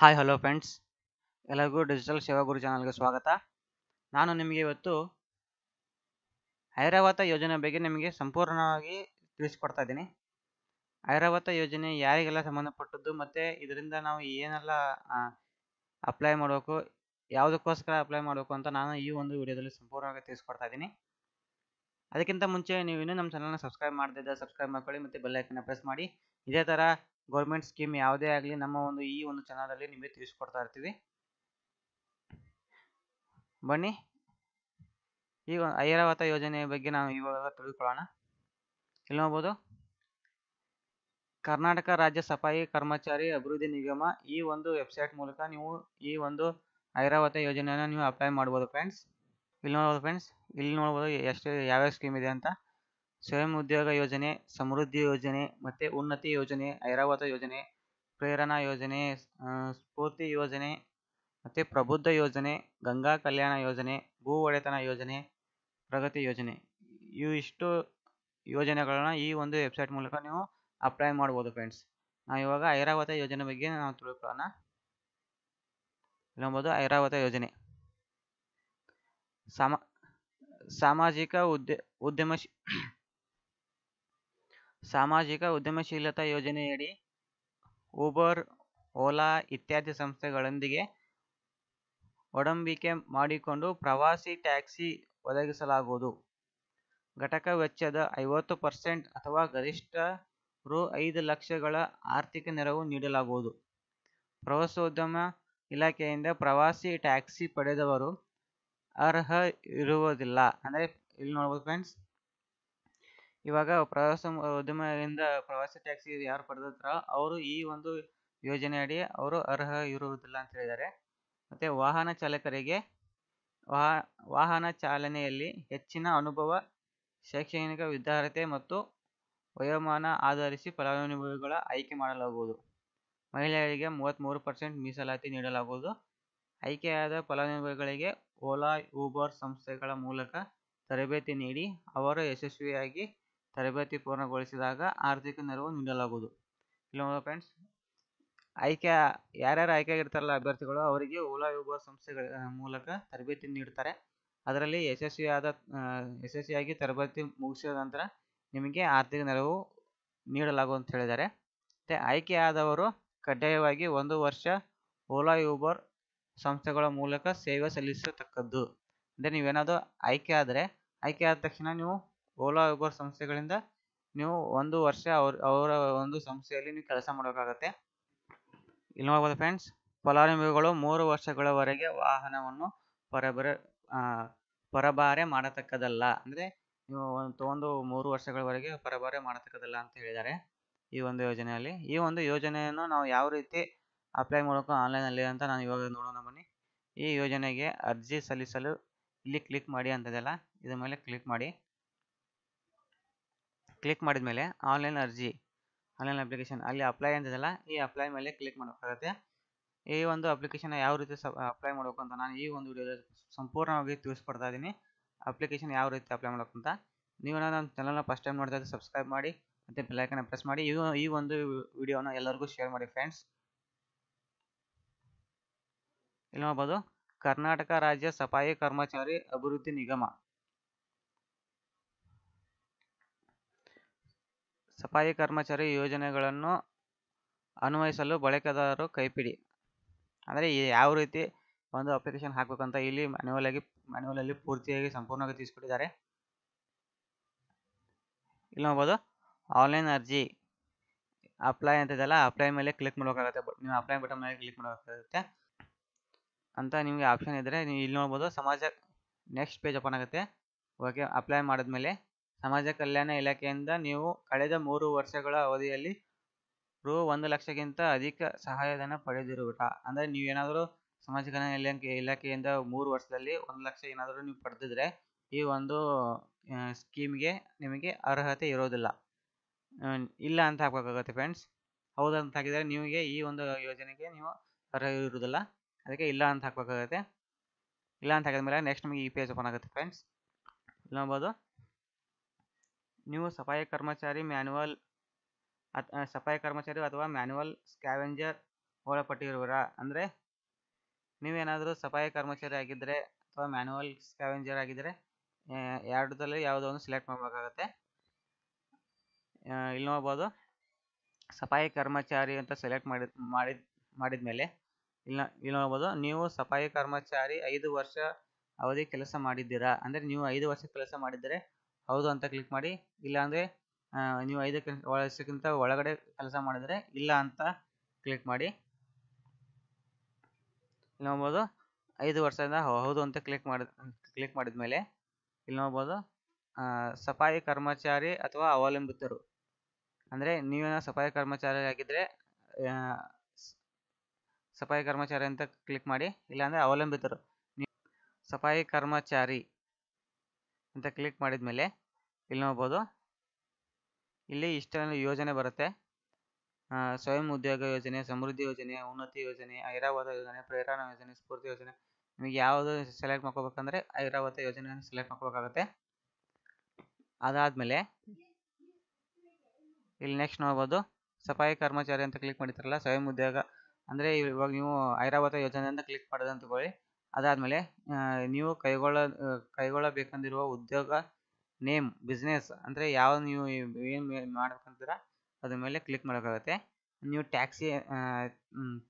hi hello friends ಎಲ್ಲರಿಗೂ digital Seva Guru ಚಾನಲ್ಗೆ ಸ್ವಾಗತ ನಾನು ನಿಮಗೆ ಇವತ್ತು ಐರಾವತ ಯೋಜನೆ ಬಗ್ಗೆ ನಿಮಗೆ ಸಂಪೂರ್ಣವಾಗಿ ತಿಳಿಸ್ಕೊಡ್ತಾ ಇದ್ದೀನಿ ಐರಾವತ ಯೋಜನೆ ಯಾರಿಗೆಲ್ಲ ಸಂಬಂಧಪಟ್ಟದ್ದು ಮತ್ತು ಇದರಿಂದ ನಾವು ಏನೆಲ್ಲ ಅಪ್ಲೈ ಮಾಡಬೇಕು ಯಾವುದಕ್ಕೋಸ್ಕರ ಅಪ್ಲೈ ಮಾಡಬೇಕು ಅಂತ ನಾನು ಈ ಒಂದು ವಿಡಿಯೋದಲ್ಲಿ ಸಂಪೂರ್ಣವಾಗಿ ತಿಳಿಸ್ಕೊಡ್ತಾ ಇದ್ದೀನಿ ಅದಕ್ಕಿಂತ ಮುಂಚೆ ನೀವು ಇನ್ನೂ ನಮ್ಮ ಚಾನಲ್ನ ಸಬ್ಸ್ಕ್ರೈಬ್ ಮಾಡದಿದ್ದರೆ ಸಬ್ಸ್ಕ್ರೈಬ್ ಮಾಡ್ಕೊಳ್ಳಿ ಮತ್ತು ಬೆಲ್ಲೈಕನ್ನ ಪ್ರೆಸ್ ಮಾಡಿ ಇದೇ ಥರ ಗೌರ್ಮೆಂಟ್ ಸ್ಕೀಮ್ ಯಾವುದೇ ಆಗಲಿ ನಮ್ಮ ಒಂದು ಈ ಒಂದು ಚಾನಲಲ್ಲಿ ನಿಮಗೆ ತಿಳಿಸ್ಕೊಡ್ತಾ ಇರ್ತೀವಿ ಬನ್ನಿ ಈಗ ಐರಾವತ ಯೋಜನೆಯ ಬಗ್ಗೆ ನಾವು ಇವಾಗ ತಿಳಿದುಕೊಳ್ಳೋಣ ಇಲ್ಲಿ ನೋಡ್ಬೋದು ಕರ್ನಾಟಕ ರಾಜ್ಯ ಸಫಾಯಿ ಕರ್ಮಚಾರಿ ಅಭಿವೃದ್ಧಿ ನಿಗಮ ಈ ಒಂದು ವೆಬ್ಸೈಟ್ ಮೂಲಕ ನೀವು ಈ ಒಂದು ಐರಾವತ ಯೋಜನೆಯನ್ನು ನೀವು ಅಪ್ಲೈ ಮಾಡ್ಬೋದು ಫ್ರೆಂಡ್ಸ್ ಇಲ್ಲಿ ನೋಡ್ಬೋದು ಫ್ರೆಂಡ್ಸ್ ಇಲ್ಲಿ ನೋಡ್ಬೋದು ಎಷ್ಟು ಯಾವ್ಯಾವ ಸ್ಕೀಮ್ ಇದೆ ಅಂತ ಸ್ವಯಂ ಉದ್ಯೋಗ ಯೋಜನೆ ಸಮೃದ್ಧಿ ಯೋಜನೆ ಮತ್ತು ಉನ್ನತಿ ಯೋಜನೆ ಐರಾವತ ಯೋಜನೆ ಪ್ರೇರಣಾ ಯೋಜನೆ ಸ್ಫೂರ್ತಿ ಯೋಜನೆ ಮತ್ತು ಪ್ರಬುದ್ಧ ಯೋಜನೆ ಗಂಗಾ ಕಲ್ಯಾಣ ಯೋಜನೆ ಭೂ ಒಡೆತನ ಯೋಜನೆ ಪ್ರಗತಿ ಯೋಜನೆ ಇವು ಇಷ್ಟು ಯೋಜನೆಗಳನ್ನ ಈ ಒಂದು ವೆಬ್ಸೈಟ್ ಮೂಲಕ ನೀವು ಅಪ್ಲೈ ಮಾಡ್ಬೋದು ಫ್ರೆಂಡ್ಸ್ ನಾವು ಇವಾಗ ಐರಾವತ ಯೋಜನೆ ಬಗ್ಗೆ ನಾವು ತಿಳ್ಕೊಳ್ಳೋಣ ಇಲ್ಲೊಂಬೋದು ಐರಾವತ ಯೋಜನೆ ಸಾಮ ಸಾಮಾಜಿಕ ಉದ್ಯ ಉದ್ಯಮ ಸಾಮಾಜಿಕ ಉದ್ಯಮಶೀಲತಾ ಯೋಜನೆಯಡಿ ಊಬರ್ ಓಲಾ ಇತ್ಯಾದಿ ಸಂಸ್ಥೆಗಳೊಂದಿಗೆ ಒಡಂಬಿಕೆ ಮಾಡಿಕೊಂಡು ಪ್ರವಾಸಿ ಟ್ಯಾಕ್ಸಿ ಒದಗಿಸಲಾಗುವುದು ಘಟಕ ವೆಚ್ಚದ ಐವತ್ತು ಪರ್ಸೆಂಟ್ ಅಥವಾ ಗರಿಷ್ಠ ರು ಐದು ಲಕ್ಷಗಳ ಆರ್ಥಿಕ ನೆರವು ನೀಡಲಾಗುವುದು ಪ್ರವಾಸೋದ್ಯಮ ಇಲಾಖೆಯಿಂದ ಪ್ರವಾಸಿ ಟ್ಯಾಕ್ಸಿ ಪಡೆದವರು ಅರ್ಹ ಇರುವುದಿಲ್ಲ ಅಂದರೆ ಇಲ್ಲಿ ನೋಡ್ಬೋದು ಫ್ರೆಂಡ್ಸ್ ಇವಾಗ ಪ್ರವಾಸ ಉದ್ಯಮದಿಂದ ಪ್ರವಾಸಿ ಟ್ಯಾಕ್ಸಿ ಯಾರು ಪಡೆದಿರ್ತಾರೋ ಅವರು ಈ ಒಂದು ಯೋಜನೆ ಅಡಿ ಅವರು ಅರ್ಹ ಇರುವುದಿಲ್ಲ ಅಂತ ಹೇಳಿದ್ದಾರೆ ಮತ್ತೆ ವಾಹನ ಚಾಲಕರಿಗೆ ವಾಹನ ಚಾಲನೆಯಲ್ಲಿ ಹೆಚ್ಚಿನ ಅನುಭವ ಶೈಕ್ಷಣಿಕ ವಿದ್ಯಾರ್ಹತೆ ಮತ್ತು ವಯೋಮಾನ ಆಧರಿಸಿ ಫಲಾನುಭವಿಗಳ ಆಯ್ಕೆ ಮಾಡಲಾಗುವುದು ಮಹಿಳೆಯರಿಗೆ ಮೂವತ್ತ್ಮೂರು ಪರ್ಸೆಂಟ್ ಮೀಸಲಾತಿ ನೀಡಲಾಗುವುದು ಆಯ್ಕೆಯಾದ ಫಲಾನುಭವಿಗಳಿಗೆ ಓಲಾ ಊಬರ್ ಸಂಸ್ಥೆಗಳ ಮೂಲಕ ತರಬೇತಿ ನೀಡಿ ಅವರು ಯಶಸ್ವಿಯಾಗಿ ತರಬೇತಿ ಪೂರ್ಣಗೊಳಿಸಿದಾಗ ಆರ್ಥಿಕ ನೆರವು ನೀಡಲಾಗುವುದು ಇಲ್ಲಿ ಫ್ರೆಂಡ್ಸ್ ಆಯ್ಕೆ ಯಾರ್ಯಾರು ಆಯ್ಕೆ ಆಗಿರ್ತಾರಲ್ಲ ಅಭ್ಯರ್ಥಿಗಳು ಅವರಿಗೆ ಓಲಾ ಯೂಬರ್ ಸಂಸ್ಥೆಗಳ ಮೂಲಕ ತರಬೇತಿ ನೀಡ್ತಾರೆ ಅದರಲ್ಲಿ ಯಶಸ್ವಿಯಾದ ಯಶಸ್ವಿಯಾಗಿ ತರಬೇತಿ ಮುಗಿಸಿದ ನಂತರ ನಿಮಗೆ ಆರ್ಥಿಕ ನೆರವು ನೀಡಲಾಗುವುದು ಅಂತ ಹೇಳಿದ್ದಾರೆ ಮತ್ತು ಆಯ್ಕೆಯಾದವರು ಕಡ್ಡಾಯವಾಗಿ ಒಂದು ವರ್ಷ ಓಲಾ ಯೂಬರ್ ಸಂಸ್ಥೆಗಳ ಮೂಲಕ ಸೇವೆ ಸಲ್ಲಿಸತಕ್ಕದ್ದು ಅಂದರೆ ನೀವೇನಾದರೂ ಆಯ್ಕೆ ಆದರೆ ಆಯ್ಕೆ ಆದ ತಕ್ಷಣ ನೀವು ಓಲಾ ಉಬರ್ ಸಂಸ್ಥೆಗಳಿಂದ ನೀವು ಒಂದು ವರ್ಷ ಅವ್ರ ಅವರ ಒಂದು ಸಂಸ್ಥೆಯಲ್ಲಿ ನೀವು ಕೆಲಸ ಮಾಡಬೇಕಾಗತ್ತೆ ಇಲ್ಲಿ ನೋಡ್ಬೋದು ಫ್ರೆಂಡ್ಸ್ ಫಲಾನುಭವಿಗಳು ಮೂರು ವರ್ಷಗಳವರೆಗೆ ವಾಹನವನ್ನು ಪರಬರ ಪರಬಾರೆ ಮಾಡತಕ್ಕದಲ್ಲ ಅಂದರೆ ನೀವು ಒಂದು ತೊಗೊಂಡು ಮೂರು ವರ್ಷಗಳವರೆಗೆ ಪರಬಾರೆ ಮಾಡತಕ್ಕದಲ್ಲ ಅಂತ ಹೇಳಿದ್ದಾರೆ ಈ ಒಂದು ಯೋಜನೆಯಲ್ಲಿ ಈ ಒಂದು ಯೋಜನೆಯನ್ನು ನಾವು ಯಾವ ರೀತಿ ಅಪ್ಲೈ ಮಾಡೋಕ್ಕೂ ಆನ್ಲೈನಲ್ಲಿ ಅಂತ ನಾನು ಇವಾಗ ನೋಡೋಣ ಬನ್ನಿ ಈ ಯೋಜನೆಗೆ ಅರ್ಜಿ ಸಲ್ಲಿಸಲು ಇಲ್ಲಿ ಕ್ಲಿಕ್ ಮಾಡಿ ಅಂತದೆಲ್ಲ ಇದ್ರ ಮೇಲೆ ಕ್ಲಿಕ್ ಮಾಡಿ ಕ್ಲಿಕ್ ಮಾಡಿದ ಮೇಲೆ ಆನ್ಲೈನ್ ಅರ್ಜಿ ಆನ್ಲೈನ್ ಅಪ್ಲಿಕೇಶನ್ ಅಲ್ಲಿ ಅಪ್ಲೈ ಅಂತಿದೆಲ್ಲ ಈ ಅಪ್ಲೈ ಮೇಲೆ ಕ್ಲಿಕ್ ಮಾಡಬೇಕಾಗುತ್ತೆ ಈ ಒಂದು ಅಪ್ಲಿಕೇಶನ್ ಯಾವ ರೀತಿ ಅಪ್ಲೈ ಮಾಡಬೇಕು ಅಂತ ನಾನು ಈ ಒಂದು ವಿಡಿಯೋ ಸಂಪೂರ್ಣವಾಗಿ ತಿಳಿಸ್ಕೊಡ್ತಾ ಇದ್ದೀನಿ ಅಪ್ಲಿಕೇಶನ್ ಯಾವ ರೀತಿ ಅಪ್ಲೈ ಮಾಡಬೇಕು ಅಂತ ನೀವು ನನ್ನ ಚಾನಲ್ನ ಫಸ್ಟ್ ಟೈಮ್ ನೋಡಿದಾಗ ಸಬ್ಸ್ಕ್ರೈಬ್ ಮಾಡಿ ಮತ್ತು ಬೆಲ್ಲೈಕನ್ನ ಪ್ರೆಸ್ ಮಾಡಿ ಈ ಈ ಒಂದು ವಿಡಿಯೋನ ಎಲ್ಲರಿಗೂ ಶೇರ್ ಮಾಡಿ ಫ್ರೆಂಡ್ಸ್ ಇಲ್ಲಿ ನೋಡ್ಬೋದು ಕರ್ನಾಟಕ ರಾಜ್ಯ ಸಫಾಯಿ ಕರ್ಮಚಾರಿ ಅಭಿವೃದ್ಧಿ ನಿಗಮ ಸಫಾಯಿ ಕರ್ಮಚಾರಿ ಯೋಜನೆಗಳನ್ನು ಅನ್ವಯಿಸಲು ಬಳಕೆದಾರರು ಕೈಪಿಡಿ ಅಂದರೆ ಯಾವ ರೀತಿ ಒಂದು ಅಪ್ಲಿಕೇಶನ್ ಹಾಕಬೇಕಂತ ಇಲ್ಲಿ ಮ್ಯಾನ್ಯುವಲ್ ಆಗಿ ಮ್ಯಾನ್ಯುವಲ್ ಅಲ್ಲಿ ಪೂರ್ತಿಯಾಗಿ ಸಂಪೂರ್ಣವಾಗಿ ತಿಳಿಸ್ಕೊಟ್ಟಿದ್ದಾರೆ ಇಲ್ಲಿ ನೋಡ್ಬೋದು ಆನ್ಲೈನ್ ಅರ್ಜಿ ಅಪ್ಲೈ ಅಂತ ಅಪ್ಲೈ ಮೇಲೆ ಕ್ಲಿಕ್ ಮಾಡಬೇಕಾಗುತ್ತೆ ನೀವು ಅಪ್ಲೈ ಬಟನ್ ಮೇಲೆ ಕ್ಲಿಕ್ ಮಾಡಬೇಕಾಗುತ್ತೆ ಅಂತ ನಿಮಗೆ ಆಪ್ಷನ್ ಇದ್ದರೆ ನೀವು ಇಲ್ಲಿ ನೋಡ್ಬೋದು ಸಮಾಜ ನೆಕ್ಸ್ಟ್ ಪೇಜ್ ಓಪನ್ ಆಗುತ್ತೆ ಓಕೆ ಅಪ್ಲೈ ಮಾಡಿದ್ಮೇಲೆ ಸಮಾಜ ಕಲ್ಯಾಣ ಇಲಾಖೆಯಿಂದ ನೀವು ಕಳೆದ ಮೂರು ವರ್ಷಗಳ ಅವಧಿಯಲ್ಲಿ ರು ಒಂದು ಲಕ್ಷಕ್ಕಿಂತ ಅಧಿಕ ಸಹಾಯಧನ ಪಡೆದಿರುವಿರಾ ಅಂದರೆ ಏನಾದರೂ ಸಮಾಜ ಕಲ್ಯಾಣ ಇಲಾಖೆ ಇಲಾಖೆಯಿಂದ ಮೂರು ವರ್ಷದಲ್ಲಿ ಒಂದು ಲಕ್ಷ ಏನಾದರೂ ನೀವು ಪಡೆದಿದ್ರೆ ಈ ಒಂದು ಸ್ಕೀಮ್ಗೆ ನಿಮಗೆ ಅರ್ಹತೆ ಇರೋದಿಲ್ಲ ಇಲ್ಲ ಅಂತ ಹಾಕಬೇಕಾಗುತ್ತೆ ಫ್ರೆಂಡ್ಸ್ ಹೌದು ಅಂತ ಹಾಕಿದರೆ ನಿಮಗೆ ಈ ಒಂದು ಯೋಜನೆಗೆ ನೀವು ಅರ್ಹ ಇರುವುದಿಲ್ಲ ಅದಕ್ಕೆ ಇಲ್ಲ ಅಂತ ಹಾಕಬೇಕಾಗುತ್ತೆ ಇಲ್ಲ ಅಂತ ಹಾಕಿದ ಮೇಲೆ ನೆಕ್ಸ್ಟ್ ನಿಮಗೆ ಈ ಪೇಜ್ ಓಪನ್ ಆಗುತ್ತೆ ಫ್ರೆಂಡ್ಸ್ ಇಲ್ಲಿ ನೋಡ್ಬೋದು ನೀವು ಸಫಾಯಿ ಕರ್ಮಚಾರಿ ಮ್ಯಾನುವಲ್ ಸಫಾಯಿ ಕರ್ಮಚಾರಿ ಅಥವಾ ಮ್ಯಾನುವಲ್ ಸ್ಕ್ಯಾವೆಂಜರ್ ಒಳಪಟ್ಟಿರುವಿರಾ ಅಂದರೆ ನೀವೇನಾದರೂ ಸಫಾಯಿ ಕರ್ಮಚಾರಿ ಆಗಿದ್ದರೆ ಅಥವಾ ಮ್ಯಾನುವಲ್ ಸ್ಕ್ಯಾವೆಂಜರ್ ಆಗಿದ್ದರೆ ಎರಡರಲ್ಲಿ ಯಾವುದೋ ಒಂದು ಸೆಲೆಕ್ಟ್ ಮಾಡಬೇಕಾಗತ್ತೆ ಇಲ್ಲಿ ನೋಡ್ಬೋದು ಸಫಾಯಿ ಕರ್ಮಚಾರಿ ಅಂತ ಸೆಲೆಕ್ಟ್ ಮಾಡಿದ ಮಾಡಿದ ಮಾಡಿದ್ಮೇಲೆ ಇಲ್ಲ ಇಲ್ಲಿ ನೋಡ್ಬೋದು ನೀವು ಸಫಾಯಿ ಕರ್ಮಚಾರಿ ಐದು ವರ್ಷ ಅವಧಿ ಕೆಲಸ ಮಾಡಿದ್ದೀರಾ ಅಂದರೆ ನೀವು ಐದು ವರ್ಷ ಕೆಲಸ ಮಾಡಿದರೆ ಹೌದು ಅಂತ ಕ್ಲಿಕ್ ಮಾಡಿ ಇಲ್ಲ ಅಂದ್ರೆ ನೀವು ಐದಕ್ಕೆ ವರ್ಷಕ್ಕಿಂತ ಒಳಗಡೆ ಕೆಲಸ ಮಾಡಿದರೆ ಇಲ್ಲ ಅಂತ ಕ್ಲಿಕ್ ಮಾಡಿ ಇಲ್ಲಿ ನೋಡ್ಬೋದು ಐದು ವರ್ಷದಿಂದ ಹೌದು ಅಂತ ಕ್ಲಿಕ್ ಮಾಡಿ ಕ್ಲಿಕ್ ಮಾಡಿದ ಮೇಲೆ ಇಲ್ಲಿ ನೋಡ್ಬೋದು ಸಫಾಯಿ ಕರ್ಮಚಾರಿ ಅಥವಾ ಅವಲಂಬಿತರು ಅಂದರೆ ನೀವೇನೋ ಸಫಾಯಿ ಕರ್ಮಚಾರಿ ಆಗಿದ್ದರೆ ಸಫಾಯಿ ಕರ್ಮಚಾರಿ ಅಂತ ಕ್ಲಿಕ್ ಮಾಡಿ ಇಲ್ಲಾಂದರೆ ಅವಲಂಬಿತರು ಸಫಾಯಿ ಕರ್ಮಚಾರಿ ಅಂತ ಕ್ಲಿಕ್ ಮಾಡಿದ ಮೇಲೆ ಇಲ್ಲಿ ನೋಡ್ಬೋದು ಇಲ್ಲಿ ಇಷ್ಟೊಂದು ಯೋಜನೆ ಬರುತ್ತೆ ಸ್ವಯಂ ಉದ್ಯೋಗ ಯೋಜನೆ ಸಮೃದ್ಧಿ ಯೋಜನೆ ಉನ್ನತಿ ಯೋಜನೆ ಐರಾವತ ಯೋಜನೆ ಪ್ರೇರಣ ಯೋಜನೆ ಸ್ಫೂರ್ತಿ ಯೋಜನೆ ನಿಮಗೆ ಯಾವುದು ಸೆಲೆಕ್ಟ್ ಮಾಡ್ಕೋಬೇಕಂದ್ರೆ ಐರಾವತ ಯೋಜನೆಯನ್ನು ಸೆಲೆಕ್ಟ್ ಮಾಡ್ಕೋಬೇಕಾಗತ್ತೆ ಅದಾದಮೇಲೆ ಇಲ್ಲಿ ನೆಕ್ಸ್ಟ್ ನೋಡ್ಬೋದು ಸಫಾಯಿ ಕರ್ಮಚಾರಿ ಅಂತ ಕ್ಲಿಕ್ ಮಾಡಿರ್ತಾರಲ್ಲ ಸ್ವಯಂ ಉದ್ಯೋಗ ಅಂದರೆ ಇವಾಗ ನೀವು ಐರಾವತ ಯೋಜನೆ ಅಂತ ಕ್ಲಿಕ್ ಮಾಡೋದು ಅಂತ ಅದಾದಮೇಲೆ ನೀವು ಕೈಗೊಳ್ಳ ಕೈಗೊಳ್ಳಬೇಕಂದಿರುವ ಉದ್ಯೋಗ ನೇಮ್ ಬಿಸ್ನೆಸ್ ಅಂದರೆ ಯಾವ ನೀವು ಏನು ಮಾಡ್ಬೇಕಂತೀರ ಅದ್ರ ಮೇಲೆ ಕ್ಲಿಕ್ ಮಾಡೋಕ್ಕಾಗುತ್ತೆ ನೀವು ಟ್ಯಾಕ್ಸಿ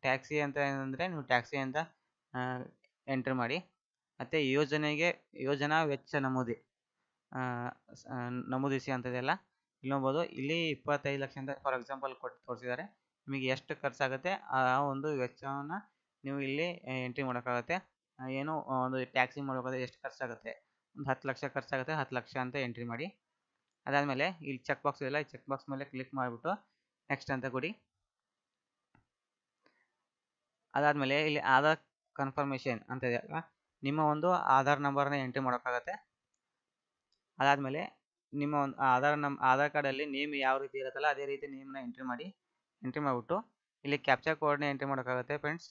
ಟ್ಯಾಕ್ಸಿ ಅಂತ ಏನಂದರೆ ನೀವು ಟ್ಯಾಕ್ಸಿ ಅಂತ ಎಂಟ್ರ್ ಮಾಡಿ ಮತ್ತು ಯೋಜನೆಗೆ ಯೋಜನಾ ವೆಚ್ಚ ನಮೂದಿ ನಮೂದಿಸಿ ಅಂಥದ್ದೆಲ್ಲ ಇಲ್ಲಿ ನೋಡ್ಬೋದು ಇಲ್ಲಿ ಇಪ್ಪತ್ತೈದು ಲಕ್ಷ ಅಂತ ಫಾರ್ ಎಕ್ಸಾಂಪಲ್ ಕೊಟ್ಟು ತೋರಿಸಿದ್ದಾರೆ ನಿಮಗೆ ಎಷ್ಟು ಖರ್ಚಾಗುತ್ತೆ ಆ ಒಂದು ವೆಚ್ಚವನ್ನು ನೀವು ಇಲ್ಲಿ ಎಂಟ್ರಿ ಮಾಡೋಕ್ಕಾಗುತ್ತೆ ಏನು ಒಂದು ಟ್ಯಾಕ್ಸಿ ಮಾಡಬೇಕಾದ್ರೆ ಎಷ್ಟು ಖರ್ಚಾಗುತ್ತೆ ಒಂದು ಹತ್ತು ಲಕ್ಷ ಖರ್ಚಾಗುತ್ತೆ ಹತ್ತು ಲಕ್ಷ ಅಂತ ಎಂಟ್ರಿ ಮಾಡಿ ಅದಾದಮೇಲೆ ಇಲ್ಲಿ ಚೆಕ್ ಬಾಕ್ಸ್ ಇಲ್ಲ ಈ ಚೆಕ್ ಬಾಕ್ಸ್ ಮೇಲೆ ಕ್ಲಿಕ್ ಮಾಡಿಬಿಟ್ಟು ನೆಕ್ಸ್ಟ್ ಅಂತ ಕೊಡಿ ಅದಾದಮೇಲೆ ಇಲ್ಲಿ ಆಧಾರ್ ಕನ್ಫರ್ಮೇಷನ್ ಅಂತ ಇದೆ ನಿಮ್ಮ ಒಂದು ಆಧಾರ್ ನಂಬರ್ನ ಎಂಟ್ರಿ ಮಾಡೋಕ್ಕಾಗತ್ತೆ ಅದಾದಮೇಲೆ ನಿಮ್ಮ ಒಂದು ಆಧಾರ್ ನಂಬ ಆಧಾರ್ ಕಾರ್ಡಲ್ಲಿ ನೇಮ್ ಯಾವ ರೀತಿ ಇರುತ್ತಲ್ಲ ಅದೇ ರೀತಿ ನೇಮ್ನ ಎಂಟ್ರಿ ಮಾಡಿ ಎಂಟ್ರಿ ಮಾಡಿಬಿಟ್ಟು ಇಲ್ಲಿ ಕ್ಯಾಪ್ಚರ್ ಕೋಡ್ನ ಎಂಟ್ರಿ ಮಾಡೋಕ್ಕಾಗತ್ತೆ ಫ್ರೆಂಡ್ಸ್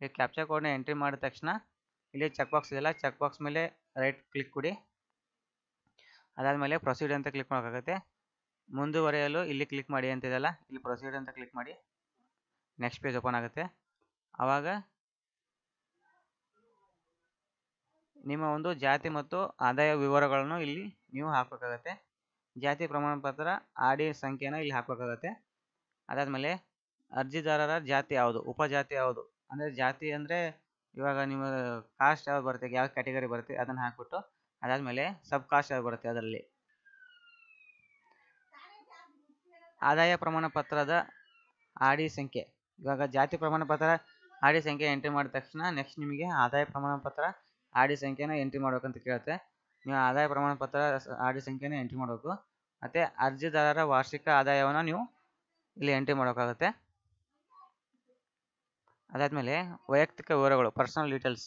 ಇಲ್ಲಿ ಕ್ಯಾಪ್ಚರ್ ಕೋಡ್ನ ಎಂಟ್ರಿ ಮಾಡಿದ ತಕ್ಷಣ ಇಲ್ಲಿ ಚೆಕ್ ಬಾಕ್ಸ್ ಇದೆಯಲ್ಲ ಚೆಕ್ ಬಾಕ್ಸ್ ಮೇಲೆ ರೈಟ್ ಕ್ಲಿಕ್ ಕೊಡಿ ಮೇಲೆ ಪ್ರೊಸೀಡ್ ಅಂತ ಕ್ಲಿಕ್ ಮಾಡೋಕ್ಕಾಗತ್ತೆ ಮುಂದುವರೆಯಲು ಇಲ್ಲಿ ಕ್ಲಿಕ್ ಮಾಡಿ ಅಂತಿದೆಯಲ್ಲ ಇಲ್ಲಿ ಪ್ರೊಸೀಡ್ ಅಂತ ಕ್ಲಿಕ್ ಮಾಡಿ ನೆಕ್ಸ್ಟ್ ಪೇಜ್ ಓಪನ್ ಆಗುತ್ತೆ ಆವಾಗ ನಿಮ್ಮ ಒಂದು ಜಾತಿ ಮತ್ತು ಆದಾಯ ವಿವರಗಳನ್ನು ಇಲ್ಲಿ ನೀವು ಹಾಕಬೇಕಾಗತ್ತೆ ಜಾತಿ ಪ್ರಮಾಣ ಪತ್ರ ಆಡಿ ಸಂಖ್ಯೆನ ಇಲ್ಲಿ ಹಾಕಬೇಕಾಗತ್ತೆ ಮೇಲೆ ಅರ್ಜಿದಾರರ ಜಾತಿ ಯಾವುದು ಉಪಜಾತಿ ಯಾವುದು ಅಂದರೆ ಜಾತಿ ಅಂದರೆ ಇವಾಗ ನಿಮ್ಮ ಕಾಸ್ಟ್ ಯಾವ್ದು ಬರುತ್ತೆ ಯಾವ ಕ್ಯಾಟಗರಿ ಬರುತ್ತೆ ಅದನ್ನು ಹಾಕ್ಬಿಟ್ಟು ಅದಾದಮೇಲೆ ಸಬ್ ಕಾಸ್ಟ್ ಯಾವ್ದು ಬರುತ್ತೆ ಅದರಲ್ಲಿ ಆದಾಯ ಪ್ರಮಾಣ ಪತ್ರದ ಆಡಿ ಸಂಖ್ಯೆ ಇವಾಗ ಜಾತಿ ಪ್ರಮಾಣ ಪತ್ರ ಆಡಿ ಸಂಖ್ಯೆ ಎಂಟ್ರಿ ಮಾಡಿದ ತಕ್ಷಣ ನೆಕ್ಸ್ಟ್ ನಿಮಗೆ ಆದಾಯ ಪ್ರಮಾಣ ಪತ್ರ ಆಡಿ ಸಂಖ್ಯೆನ ಎಂಟ್ರಿ ಮಾಡ್ಬೇಕಂತ ಕೇಳುತ್ತೆ ನೀವು ಆದಾಯ ಪ್ರಮಾಣ ಪತ್ರ ಆಡಿ ಸಂಖ್ಯೆನ ಎಂಟ್ರಿ ಮಾಡಬೇಕು ಮತ್ತು ಅರ್ಜಿದಾರರ ವಾರ್ಷಿಕ ಆದಾಯವನ್ನು ನೀವು ಇಲ್ಲಿ ಎಂಟ್ರಿ ಮಾಡೋಕ್ಕಾಗುತ್ತೆ ಮೇಲೆ ವೈಯಕ್ತಿಕ ವಿವರಗಳು ಪರ್ಸನಲ್ ಡೀಟೇಲ್ಸ್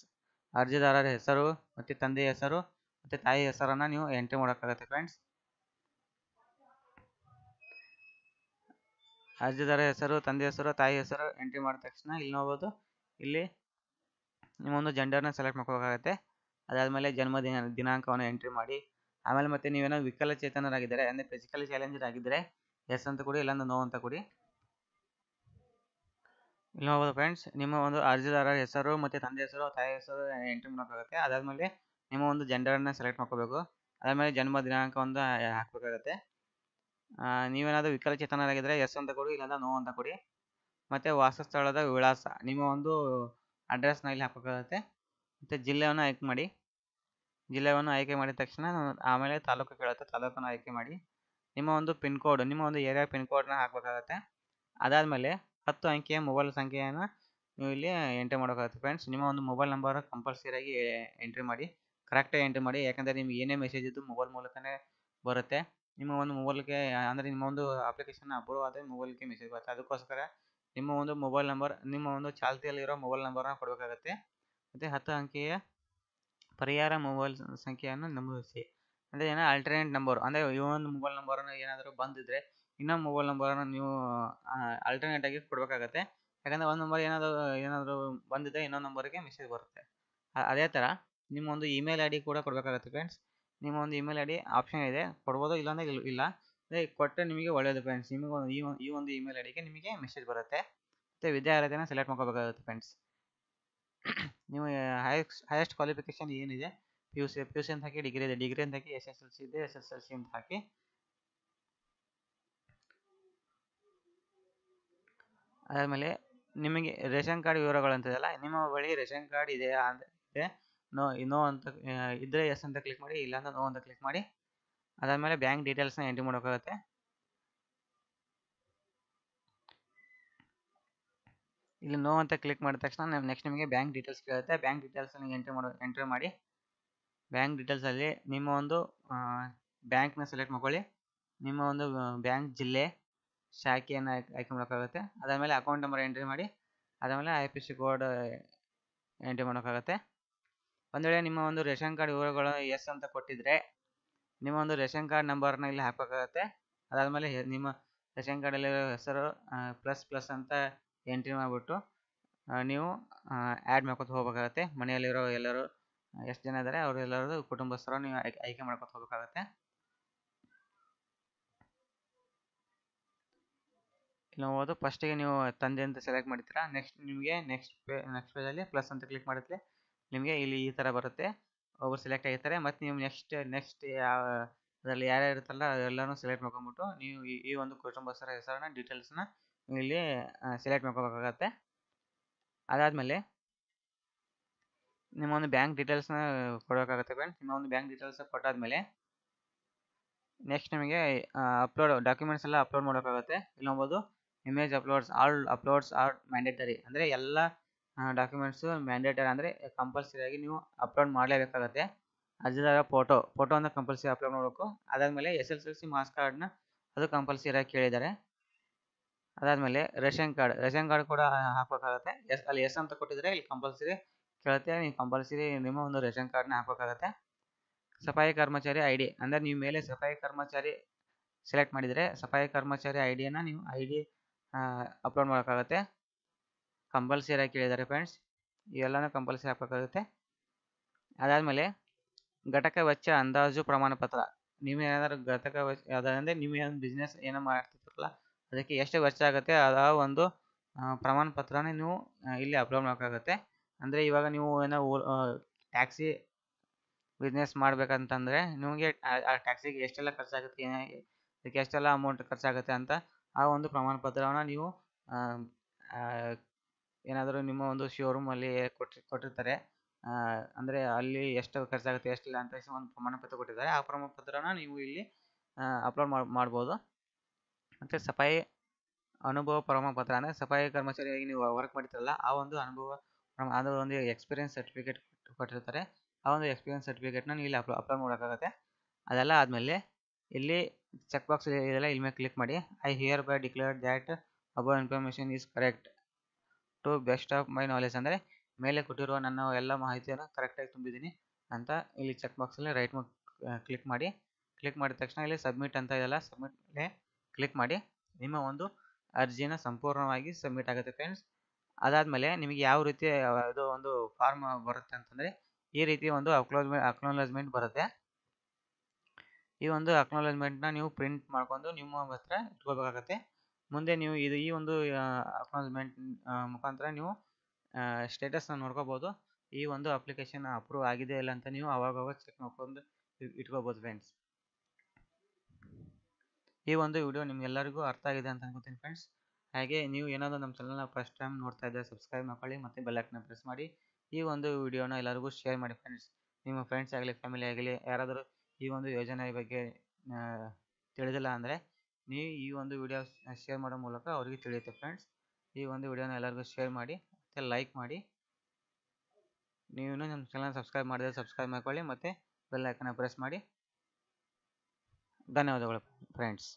ಅರ್ಜಿದಾರರ ಹೆಸರು ಮತ್ತು ತಂದೆಯ ಹೆಸರು ಮತ್ತು ತಾಯಿ ಹೆಸರನ್ನು ನೀವು ಎಂಟ್ರಿ ಮಾಡೋಕ್ಕಾಗತ್ತೆ ಫ್ರೆಂಡ್ಸ್ ಅರ್ಜಿದಾರರ ಹೆಸರು ತಂದೆ ಹೆಸರು ತಾಯಿ ಹೆಸರು ಎಂಟ್ರಿ ಮಾಡಿದ ತಕ್ಷಣ ಇಲ್ಲಿ ನೋಡ್ಬೋದು ಇಲ್ಲಿ ನಿಮ್ಮೊಂದು ಜೆಂಡರ್ನ ಸೆಲೆಕ್ಟ್ ಮಾಡ್ಕೋಬೇಕಾಗತ್ತೆ ಅದಾದಮೇಲೆ ಜನ್ಮದಿನ ದಿನಾಂಕವನ್ನು ಎಂಟ್ರಿ ಮಾಡಿ ಆಮೇಲೆ ಮತ್ತೆ ನೀವೇನೋ ವಿಕಲಚೇತನರಾಗಿದ್ದರೆ ಅಂದರೆ ಫಿಸಿಕಲಿ ಚಾಲೆಂಜರ್ ಆಗಿದ್ದರೆ ಎಸ್ ಅಂತ ಕೊಡಿ ಇಲ್ಲಾಂದ್ರೆ ನೋ ಅಂತ ಕೊಡಿ ಇಲ್ಲಿ ನೋಡ್ಬೋದು ಫ್ರೆಂಡ್ಸ್ ನಿಮ್ಮ ಒಂದು ಅರ್ಜಿದಾರರ ಹೆಸರು ಮತ್ತು ತಂದೆ ಹೆಸರು ತಾಯಿ ಹೆಸರು ಎಂಟ್ರಿ ಮಾಡಬೇಕಾಗುತ್ತೆ ಮೇಲೆ ನಿಮ್ಮ ಒಂದು ಜೆಂಡರನ್ನು ಸೆಲೆಕ್ಟ್ ಮಾಡ್ಕೋಬೇಕು ಅದಾದಮೇಲೆ ಜನ್ಮ ದಿನಾಂಕ ಹಾಕಬೇಕಾಗುತ್ತೆ ನೀವೇನಾದರೂ ವಿಕಲಚೇತನರಾಗಿದ್ದರೆ ಎಸ್ ಅಂತ ಕೊಡಿ ಇಲ್ಲಾಂದ್ರೆ ನೋ ಅಂತ ಕೊಡಿ ಮತ್ತು ವಾಸಸ್ಥಳದ ವಿಳಾಸ ನಿಮ್ಮ ಒಂದು ಅಡ್ರೆಸ್ನ ಇಲ್ಲಿ ಹಾಕಬೇಕಾಗುತ್ತೆ ಮತ್ತು ಜಿಲ್ಲೆಯನ್ನು ಆಯ್ಕೆ ಮಾಡಿ ಜಿಲ್ಲೆಯನ್ನು ಆಯ್ಕೆ ಮಾಡಿದ ತಕ್ಷಣ ಆಮೇಲೆ ತಾಲೂಕು ಕೇಳುತ್ತೆ ತಾಲೂಕನ್ನು ಆಯ್ಕೆ ಮಾಡಿ ನಿಮ್ಮ ಒಂದು ಪಿನ್ ಕೋಡ್ ನಿಮ್ಮ ಒಂದು ಏರಿಯಾ ಪಿನ್ ಕೋಡ್ನ ಅದಾದ ಮೇಲೆ ಹತ್ತು ಅಂಕೆಯ ಮೊಬೈಲ್ ಸಂಖ್ಯೆಯನ್ನು ನೀವು ಇಲ್ಲಿ ಎಂಟ್ರಿ ಮಾಡೋಕ್ಕಾಗುತ್ತೆ ಫ್ರೆಂಡ್ಸ್ ನಿಮ್ಮ ಒಂದು ಮೊಬೈಲ್ ನಂಬರ್ ಕಂಪಲ್ಸರಿಯಾಗಿ ಎಂಟ್ರಿ ಮಾಡಿ ಕರೆಕ್ಟಾಗಿ ಎಂಟ್ರಿ ಮಾಡಿ ಯಾಕಂದರೆ ನಿಮ್ಗೆ ಏನೇ ಮೆಸೇಜ್ ಇದ್ದು ಮೊಬೈಲ್ ಮೂಲಕನೇ ಬರುತ್ತೆ ನಿಮ್ಮ ಒಂದು ಮೊಬೈಲ್ಗೆ ಅಂದರೆ ನಿಮ್ಮ ಒಂದು ಅಪ್ಲಿಕೇಶನ್ ಅಪ್ರೂವ್ ಆದರೆ ಮೊಬೈಲ್ಗೆ ಮೆಸೇಜ್ ಬರುತ್ತೆ ಅದಕ್ಕೋಸ್ಕರ ನಿಮ್ಮ ಒಂದು ಮೊಬೈಲ್ ನಂಬರ್ ನಿಮ್ಮ ಒಂದು ಚಾಲ್ತಿಯಲ್ಲಿರೋ ಮೊಬೈಲ್ ನಂಬರ್ನ ಕೊಡಬೇಕಾಗತ್ತೆ ಮತ್ತು ಹತ್ತು ಅಂಕೆಯ ಪರಿಹಾರ ಮೊಬೈಲ್ ಸಂಖ್ಯೆಯನ್ನು ನಮೂದಿಸಿ ಅಂದರೆ ಏನೋ ಆಲ್ಟರ್ನೇಟ್ ನಂಬರ್ ಅಂದರೆ ಈ ಒಂದು ಮೊಬೈಲ್ ನಂಬರನ್ನು ಏನಾದರೂ ಬಂದಿದ್ದರೆ ಇನ್ನೊಂದು ಮೊಬೈಲ್ ನಂಬರನ್ನು ನೀವು ಆಲ್ಟರ್ನೇಟ್ ಆಗಿ ಕೊಡಬೇಕಾಗತ್ತೆ ಯಾಕಂದರೆ ಒಂದು ನಂಬರ್ ಏನಾದರೂ ಏನಾದರೂ ಬಂದಿದೆ ಇನ್ನೊಂದು ನಂಬರಿಗೆ ಮೆಸೇಜ್ ಬರುತ್ತೆ ಅದೇ ಥರ ನಿಮ್ಮ ಒಂದು ಇಮೇಲ್ ಐ ಡಿ ಕೂಡ ಕೊಡಬೇಕಾಗುತ್ತೆ ಫ್ರೆಂಡ್ಸ್ ನಿಮ್ಮ ಒಂದು ಇಮೇಲ್ ಐ ಡಿ ಆಪ್ಷನ್ ಇದೆ ಕೊಡ್ಬೋದು ಇಲ್ಲಾಂದರೆ ಇಲ್ಲ ಅದೇ ಕೊಟ್ಟರೆ ನಿಮಗೆ ಒಳ್ಳೆಯದು ಫ್ರೆಂಡ್ಸ್ ನಿಮಗೆ ಒಂದು ಈ ಈ ಒಂದು ಇಮೇಲ್ ಐ ಡಿಗೆ ನಿಮಗೆ ಮೆಸೇಜ್ ಬರುತ್ತೆ ಮತ್ತು ವಿದ್ಯಾರ್ಥಿನ ಸೆಲೆಕ್ಟ್ ಮಾಡ್ಕೋಬೇಕಾಗುತ್ತೆ ಫ್ರೆಂಡ್ಸ್ ನೀವು ಹೈಯೆಸ್ಟ್ ಹೈಯೆಸ್ಟ್ ಕ್ವಾಲಿಫಿಕೇಷನ್ ಏನಿದೆ P U C P U C ಅಂತ ಹಾಕಿ ಡಿಗ್ರಿ ಇದೆ ಡಿಗ್ರಿ ಅಂತ ಹಾಕಿ ಎಸ್ ಎಸ್ ಎಲ್ ಸಿ ಇದೆ ಎಸ್ ಎಸ್ ಎಲ್ ಸಿ ಅಂತ ಹಾಕಿ ಅದಾದಮೇಲೆ ನಿಮಗೆ ರೇಷನ್ ಕಾರ್ಡ್ ವಿವರಗಳು ಅಂತದಲ್ಲ ನಿಮ್ಮ ಬಳಿ ರೇಷನ್ ಕಾರ್ಡ್ ಇದೆಯಾ ಅಂದರೆ ನೋ ನೋ ಅಂತ ಇದ್ದರೆ ಎಸ್ ಅಂತ ಕ್ಲಿಕ್ ಮಾಡಿ ಇಲ್ಲ ಅಂದರೆ ನೋ ಅಂತ ಕ್ಲಿಕ್ ಮಾಡಿ ಅದಾದಮೇಲೆ ಬ್ಯಾಂಕ್ ಡೀಟೇಲ್ಸ್ನ ಎಂಟ್ರಿ ಮಾಡೋಕ್ಕಾಗುತ್ತೆ ಇಲ್ಲಿ ನೋ ಅಂತ ಕ್ಲಿಕ್ ಮಾಡಿದ ತಕ್ಷಣ ನೆಕ್ಸ್ಟ್ ನಿಮಗೆ ಬ್ಯಾಂಕ್ ಡೀಟೇಲ್ಸ್ ಕೇಳುತ್ತೆ ಬ್ಯಾಂಕ್ ಡೀಟೇಲ್ಸ್ ಎಂಟ್ರಿ ಮಾಡೋ ಎಂಟ್ರಿ ಮಾಡಿ ಬ್ಯಾಂಕ್ ಡೀಟೇಲ್ಸಲ್ಲಿ ನಿಮ್ಮ ಒಂದು ಬ್ಯಾಂಕ್ನ ಸೆಲೆಕ್ಟ್ ಮಾಡ್ಕೊಳ್ಳಿ ನಿಮ್ಮ ಒಂದು ಬ್ಯಾಂಕ್ ಜಿಲ್ಲೆ ಶಾಖೆಯನ್ನು ಆಯ್ಕೆ ಮಾಡೋಕ್ಕಾಗುತ್ತೆ ಅದಾದಮೇಲೆ ಅಕೌಂಟ್ ನಂಬರ್ ಎಂಟ್ರಿ ಮಾಡಿ ಅದಾದಮೇಲೆ I P C code entry ಮಾಡೋಕ್ಕಾಗತ್ತೆ ಒಂದು ವೇಳೆ ನಿಮ್ಮ ಒಂದು ರೇಷನ್ ಕಾರ್ಡ್ ವಿವರಗಳು ಎಸ್ ಅಂತ ಕೊಟ್ಟಿದ್ರೆ ನಿಮ್ಮ ಒಂದು ರೇಷನ್ ಕಾರ್ಡ್ ನಂಬರ್ನ ಇಲ್ಲಿ ಹಾಕೋಕ್ಕಾಗತ್ತೆ ಅದಾದಮೇಲೆ ನಿಮ್ಮ ರೇಷನ್ ಕಾರ್ಡಲ್ಲಿರೋ ಹೆಸರು ಪ್ಲಸ್ ಪ್ಲಸ್ ಅಂತ ಎಂಟ್ರಿ ಮಾಡಿಬಿಟ್ಟು ನೀವು ಆ್ಯಡ್ ಮಾಡ್ಕೊತ ಹೋಗ್ಬೇಕಾಗತ್ತೆ ಮನೆಯಲ್ಲಿರೋ ಎಲ್ಲರೂ ಎಷ್ಟು ಜನ ಇದ್ದಾರೆ ಅವರೆಲ್ಲರದು ಕುಟುಂಬಸ್ಥರು ನೀವು ಆಯ್ಕೆ ಆಯ್ಕೆ ಮಾಡ್ಕೊತ ಹೋಗ್ಬೇಕಾಗತ್ತೆ ಇಲ್ಲಿ ನಾವು ಫಸ್ಟಿಗೆ ನೀವು ತಂದೆ ಅಂತ ಸೆಲೆಕ್ಟ್ ಮಾಡ್ತೀರಾ ನೆಕ್ಸ್ಟ್ ನಿಮಗೆ ನೆಕ್ಸ್ಟ್ ಪೇ ನೆಕ್ಸ್ಟ್ ಪೇಜಲ್ಲಿ ಪ್ಲಸ್ ಅಂತ ಕ್ಲಿಕ್ ಮಾಡಿದ್ರೆ ನಿಮಗೆ ಇಲ್ಲಿ ಈ ಥರ ಬರುತ್ತೆ ಒಬ್ಬರು ಸೆಲೆಕ್ಟ್ ಆಗಿರ್ತಾರೆ ಮತ್ತು ನೀವು ನೆಕ್ಸ್ಟ್ ನೆಕ್ಸ್ಟ್ ಯಾವ ಅದರಲ್ಲಿ ಯಾರ್ಯಾರು ಇರುತ್ತಲ್ಲ ಅದೆಲ್ಲನೂ ಸೆಲೆಕ್ಟ್ ಮಾಡ್ಕೊಂಬಿಟ್ಟು ನೀವು ಈ ಈ ಒಂದು ಕುಟುಂಬಸ್ಥರ ಹೆಸರನ್ನ ಡೀಟೇಲ್ಸ್ನ ಇಲ್ಲಿ ಸೆಲೆಕ್ಟ್ ಮಾಡ್ಕೋಬೇಕಾಗತ್ತೆ ಅದಾದಮೇಲೆ ನಿಮ್ಮ ಒಂದು ಬ್ಯಾಂಕ್ ಡೀಟೇಲ್ಸ್ನ ಕೊಡಬೇಕಾಗುತ್ತೆ ಫ್ರೆಂಡ್ ನಿಮ್ಮ ಒಂದು ಬ್ಯಾಂಕ್ ಡೀಟೇಲ್ಸ್ ಕೊಟ್ಟಾದಮೇಲೆ ನೆಕ್ಸ್ಟ್ ನಿಮಗೆ ಅಪ್ಲೋಡ್ ಡಾಕ್ಯುಮೆಂಟ್ಸ್ ಎಲ್ಲ ಅಪ್ಲೋಡ್ ಮಾಡೋಕ್ಕಾಗತ್ತೆ ಇಲ್ಲಿ ನೋಡ್ಬೋದು image uploads all uploads are mandatory ಅಂದರೆ ಎಲ್ಲ ಡಾಕ್ಯುಮೆಂಟ್ಸು ಮ್ಯಾಂಡೇಟರಿ ಅಂದರೆ ಕಂಪಲ್ಸರಿಯಾಗಿ ನೀವು ಅಪ್ಲೋಡ್ ಮಾಡಲೇಬೇಕಾಗತ್ತೆ ಅರ್ಜಿದಾರ ಫೋಟೋ ಫೋಟೋ ಅಂದರೆ ಕಂಪಲ್ಸರಿ ಅಪ್ಲೋಡ್ ಮಾಡಬೇಕು ಅದಾದಮೇಲೆ ಎಸ್ ಎಲ್ ಸಿ ಮಾರ್ಕ್ಸ್ ಕಾರ್ಡ್ನ ಅದು ಕಂಪಲ್ಸರಿಯಾಗಿ ಕೇಳಿದ್ದಾರೆ ಅದಾದಮೇಲೆ ರೇಷನ್ ಕಾರ್ಡ್ ರೇಷನ್ ಕಾರ್ಡ್ ಕೂಡ ಹಾಕಬೇಕಾಗತ್ತೆ ಎಸ್ ಅಲ್ಲಿ ಎಸ್ ಅಂತ ಕೊಟ್ಟಿದ್ರೆ ಇಲ್ಲಿ ಕಂಪಲ್ಸರಿ ಕೇಳುತ್ತೆ ನೀವು ಕಂಪಲ್ಸರಿ ನಿಮ್ಮ ಒಂದು ರೇಷನ್ ಕಾರ್ಡ್ನ ಹಾಕಬೇಕಾಗತ್ತೆ ಸಫಾಯಿ ಕರ್ಮಚಾರಿ ಐ ಡಿ ಅಂದರೆ ನೀವು ಮೇಲೆ ಸಫಾಯಿ ಕರ್ಮಚಾರಿ ಸೆಲೆಕ್ಟ್ ಮಾಡಿದರೆ ಸಫಾಯಿ ಕರ್ಮಚಾರಿ ಐ ಡಿಯನ್ನು ನೀವು ಐ ಡಿ ಅಪ್ಲೋಡ್ ಮಾಡೋಕ್ಕಾಗುತ್ತೆ ಕಂಪಲ್ಸರಿ ಆಗಿ ಕೇಳಿದ್ದಾರೆ ಫ್ರೆಂಡ್ಸ್ ಇವೆಲ್ಲನೂ ಕಂಪಲ್ಸರಿ ಹಾಕಬೇಕಾಗುತ್ತೆ ಅದಾದಮೇಲೆ ಘಟಕ ವೆಚ್ಚ ಅಂದಾಜು ಪ್ರಮಾಣ ಪತ್ರ ನೀವು ಘಟಕ ವೆಚ್ಚ ಯಾವುದಂದರೆ ನೀವು ಏನು ಬಿಸ್ನೆಸ್ ಏನೋ ಮಾಡ್ತಿರ್ತಲ್ಲ ಅದಕ್ಕೆ ಎಷ್ಟು ವೆಚ್ಚ ಆಗುತ್ತೆ ಆ ಒಂದು ಪ್ರಮಾಣ ಪತ್ರನೇ ನೀವು ಇಲ್ಲಿ ಅಪ್ಲೋಡ್ ಮಾಡೋಕ್ಕಾಗುತ್ತೆ ಅಂದರೆ ಇವಾಗ ನೀವು ಏನೋ ಟ್ಯಾಕ್ಸಿ ಬಿಸ್ನೆಸ್ ಮಾಡಬೇಕಂತಂದರೆ ನಿಮಗೆ ಆ ಟ್ಯಾಕ್ಸಿಗೆ ಎಷ್ಟೆಲ್ಲ ಖರ್ಚಾಗುತ್ತೆ ಅದಕ್ಕೆ ಎಷ್ಟೆಲ್ಲ ಅಮೌಂಟ್ ಖರ್ಚಾಗುತ್ತೆ ಅಂತ ಆ ಒಂದು ಪ್ರಮಾಣ ಪತ್ರವನ್ನು ನೀವು ಏನಾದರೂ ನಿಮ್ಮ ಒಂದು ಶೋರೂಮಲ್ಲಿ ಕೊಟ್ಟಿ ಕೊಟ್ಟಿರ್ತಾರೆ ಅಂದರೆ ಅಲ್ಲಿ ಎಷ್ಟು ಖರ್ಚಾಗುತ್ತೆ ಎಷ್ಟಿಲ್ಲ ಅಂತ ಒಂದು ಪ್ರಮಾಣ ಪತ್ರ ಕೊಟ್ಟಿದ್ದಾರೆ ಆ ಪ್ರಮಾಣ ಪತ್ರನ ನೀವು ಇಲ್ಲಿ ಅಪ್ಲೋಡ್ ಮಾಡಿ ಮಾಡ್ಬೋದು ಮತ್ತು ಸಫಾಯಿ ಅನುಭವ ಪ್ರಮಾಣ ಪತ್ರ ಅಂದರೆ ಸಫಾಯಿ ಕರ್ಮಚಾರಿಯಾಗಿ ನೀವು ವರ್ಕ್ ಮಾಡ್ತೀರಲ್ಲ ಆ ಒಂದು ಅನುಭವ ಅಂದರೆ ಒಂದು ಎಕ್ಸ್ಪೀರಿಯನ್ಸ್ ಸರ್ಟಿಫಿಕೇಟ್ ಕೊಟ್ಟಿರ್ತಾರೆ ಆ ಒಂದು ಎಕ್ಸ್ಪೀರಿಯನ್ಸ್ ಸರ್ಟಿಫಿಕೇಟ್ನ ನೀವು ಇಲ್ಲಿ ಅಪ್ಲೋ ಅಪ್ಲೋಡ್ ಮಾಡೋಕ್ಕಾಗತ್ತೆ ಅದೆಲ್ಲ ಆದಮೇಲೆ ಇಲ್ಲಿ ಚೆಕ್ ಬಾಕ್ಸ್ ಇದೆಲ್ಲ ಇಲ್ಲಿ ಮೇಲೆ ಕ್ಲಿಕ್ ಮಾಡಿ I hereby declare that above information is correct to best of my knowledge ಅಂದರೆ ಮೇಲೆ ಕೊಟ್ಟಿರುವ ನನ್ನ ಎಲ್ಲ ಮಾಹಿತಿಯನ್ನು ಕರೆಕ್ಟಾಗಿ ತುಂಬಿದ್ದೀನಿ ಅಂತ ಇಲ್ಲಿ ಚೆಕ್ ಬಾಕ್ಸಲ್ಲಿ ರೈಟ್ ಕ್ಲಿಕ್ ಮಾಡಿ ಕ್ಲಿಕ್ ಮಾಡಿದ ತಕ್ಷಣ ಇಲ್ಲಿ ಸಬ್ಮಿಟ್ ಅಂತ ಇದೆಲ್ಲ ಸಬ್ಮಿಟ್ ಮೇಲೆ ಕ್ಲಿಕ್ ಮಾಡಿ ನಿಮ್ಮ ಒಂದು ಅರ್ಜಿನ ಸಂಪೂರ್ಣವಾಗಿ ಸಬ್ಮಿಟ್ ಆಗುತ್ತೆ ಫ್ರೆಂಡ್ಸ್ ಅದಾದಮೇಲೆ ನಿಮಗೆ ಯಾವ ರೀತಿ ಇದು ಒಂದು ಫಾರ್ಮ್ ಬರುತ್ತೆ ಅಂತಂದರೆ ಈ ರೀತಿ ಒಂದು ಅಕ್ಲೋಜ್ಮೆ ಅಕ್ನಾಲಜ್ಮೆಂಟ್ ಬರುತ್ತೆ ಈ ಒಂದು ಅಕ್ನಾಲೆಜ್ಮೆಂಟ್ನ ನೀವು ಪ್ರಿಂಟ್ ಮಾಡ್ಕೊಂಡು ನಿಮ್ಮ ಹತ್ರ ಇಟ್ಕೋಬೇಕಾಗತ್ತೆ ಮುಂದೆ ನೀವು ಇದು ಈ ಒಂದು ಅಕ್ನಾಲೆಜ್ಮೆಂಟ್ ಮುಖಾಂತರ ನೀವು ಸ್ಟೇಟಸ್ನ ನೋಡ್ಕೋಬೋದು ಈ ಒಂದು ಅಪ್ಲಿಕೇಶನ್ ಅಪ್ರೂವ್ ಆಗಿದೆ ಇಲ್ಲ ಅಂತ ನೀವು ಅವಾಗವಾಗ ಚೆಕ್ ಮಾಡ್ಕೊಂಡು ಇಟ್ಕೋಬೋದು ಫ್ರೆಂಡ್ಸ್ ಈ ಒಂದು ವಿಡಿಯೋ ಎಲ್ಲರಿಗೂ ಅರ್ಥ ಆಗಿದೆ ಅಂತ ಅನ್ಕೋತೀನಿ ಫ್ರೆಂಡ್ಸ್ ಹಾಗೆ ನೀವು ಏನಾದರೂ ನಮ್ಮ ಚಾನಲ್ನ ಫಸ್ಟ್ ಟೈಮ್ ನೋಡ್ತಾ ಇದ್ದರೆ ಸಬ್ಸ್ಕ್ರೈಬ್ ಮಾಡ್ಕೊಳ್ಳಿ ಮತ್ತು ಬೆಲ್ಲೈಕ್ನ ಪ್ರೆಸ್ ಮಾಡಿ ಈ ಒಂದು ವಿಡಿಯೋನ ಎಲ್ಲರಿಗೂ ಶೇರ್ ಮಾಡಿ ಫ್ರೆಂಡ್ಸ್ ನಿಮ್ಮ ಫ್ರೆಂಡ್ಸ್ ಆಗಲಿ ಫ್ಯಾಮಿಲಿ ಆಗಲಿ ಯಾರಾದರೂ ಈ ಒಂದು ಯೋಜನೆಯ ಬಗ್ಗೆ ತಿಳಿದಿಲ್ಲ ಅಂದರೆ ನೀವು ಈ ಒಂದು ವಿಡಿಯೋ ಶೇರ್ ಮಾಡೋ ಮೂಲಕ ಅವರಿಗೆ ತಿಳಿಯುತ್ತೆ ಫ್ರೆಂಡ್ಸ್ ಈ ಒಂದು ವಿಡಿಯೋನ ಎಲ್ಲರಿಗೂ ಶೇರ್ ಮಾಡಿ ಮತ್ತು ಲೈಕ್ ಮಾಡಿ ನೀವು ನಮ್ಮ ಚಾನಲ್ ಸಬ್ಸ್ಕ್ರೈಬ್ ಮಾಡಿದರೆ ಸಬ್ಸ್ಕ್ರೈಬ್ ಮಾಡ್ಕೊಳ್ಳಿ ಮತ್ತು ಬೆಲ್ಲೈಕನ್ನ ಪ್ರೆಸ್ ಮಾಡಿ ಧನ್ಯವಾದಗಳು ಫ್ರೆಂಡ್ಸ್